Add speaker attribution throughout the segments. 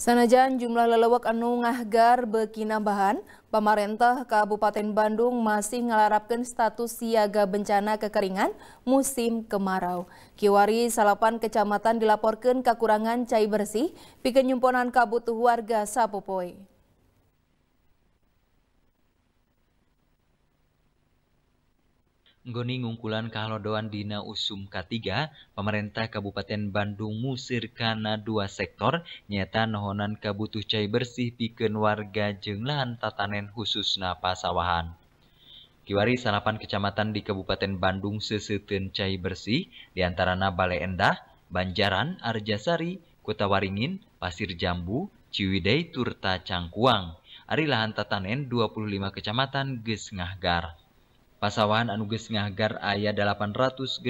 Speaker 1: Sanajan jumlah lelewak anu ngahgar bekinambahan, pemerintah Kabupaten Bandung masih ngelarapkan status siaga bencana kekeringan musim kemarau. Kiwari salapan kecamatan dilaporkan kekurangan cair bersih, pikenyumponan kabut warga Sapopoi. Ngoni ngungkulan kahlodoan dina usum K3, pemerintah Kabupaten Bandung musir kana dua sektor, nyata nohonan kabutuh cai bersih piken warga jeng lahan tatanen napa sawahan. Kiwari salapan kecamatan di Kabupaten Bandung sesetun cai bersih, diantarana Bale Endah, Banjaran, Arjasari, Kota Waringin, Pasir Jambu, Ciwidei, Turta Cangkuang. Ari lahan tatanen 25 kecamatan Gesengahgar. Pasawahan anu geus ngagar aya 865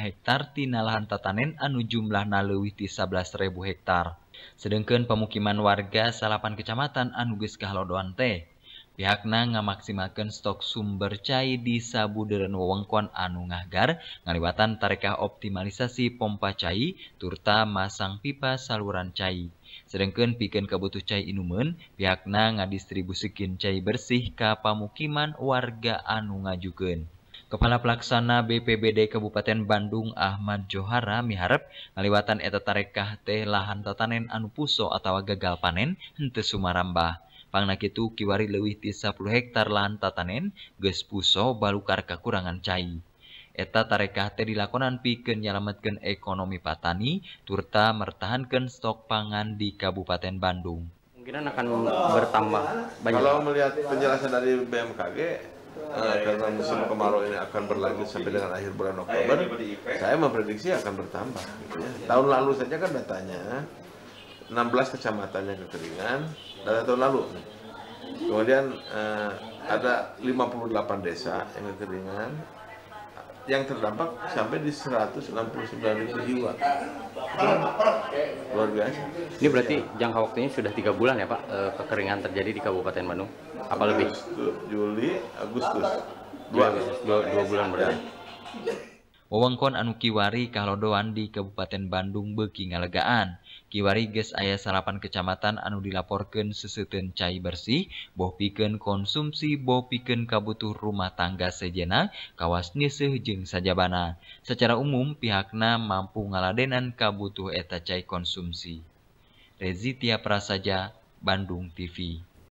Speaker 1: hektar tina lahan tatanen anu jumlahna leuwih ti 11.000 hektar. sedangkan pemukiman warga salapan kecamatan anu geus teh. piakna ngamaksimakan stok sumber cair di sabuderan wewengkuan anu ngagar ngaliwatan tareeka optimalisasi pompa cair turta masang pipa saluran cair. Serregken piken kebutuh cair inumen, piakna ngadistribusi Ki cairi bersih kap pamukiman warga anu ngajugen. Kepala pelaksana BPBD Kabupaten Bandung Ahmad Johara miharep ngaliwatan eta tarekah teh lahan tatanen anu puso atau gagal panen hente Sumaraba. Pangnak itu kiwari lebih ti 10 hektar lahan tatanen gespuso puso balukar kekurangan cai. Eta tarekah teh dilakonan pikeun nyalametkeun ekonomi patani turta mertahankeun stok pangan di Kabupaten Bandung. Mungkin akan bertambah banyak. Kalau melihat penjelasan dari BMKG Uh, eh, karena musim kemarau ini akan berlanjut sampai dengan akhir bulan Oktober, saya memprediksi akan bertambah. Gitu ya. Tahun lalu saja kan datanya 16 kecamatan yang kekeringan dari tahun lalu. Kemudian eh, ada 58 desa yang kekeringan yang terdampak sampai di 169 ribu jiwa. Luar biasa. Ini berarti jangka waktunya sudah tiga bulan ya Pak eh, kekeringan terjadi di Kabupaten Bandung? Apa lebih? Juli, Agustus. Dua, dua, dua bulan berarti. Ya. wengkon anu Kiwari kalaudoan di Kabupaten Bandung Bekia Legaan. Kiwari Ges ayah sarapan Kecamatan anu dilaporkan Seeten cairi bersih, Boh piken konsumsi Bo piken kabutuh rumah tangga sejenak Kawas ngesejeng sajaabana. Secara umum pihakna mampu ngaladenan kabutuh eta cair konsumsi. Reze tiap Pra saja Bandung TV.